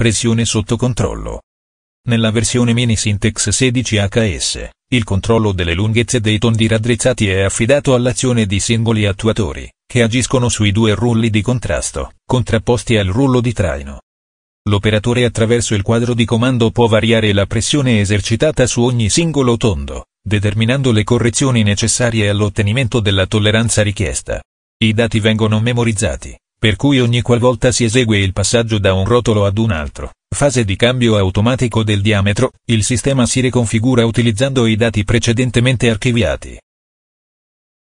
pressione sotto controllo. Nella versione Mini Syntex 16HS, il controllo delle lunghezze dei tondi raddrizzati è affidato all'azione di singoli attuatori, che agiscono sui due rulli di contrasto, contrapposti al rullo di traino. L'operatore attraverso il quadro di comando può variare la pressione esercitata su ogni singolo tondo, determinando le correzioni necessarie all'ottenimento della tolleranza richiesta. I dati vengono memorizzati, per cui ogni qualvolta si esegue il passaggio da un rotolo ad un altro, fase di cambio automatico del diametro, il sistema si riconfigura utilizzando i dati precedentemente archiviati.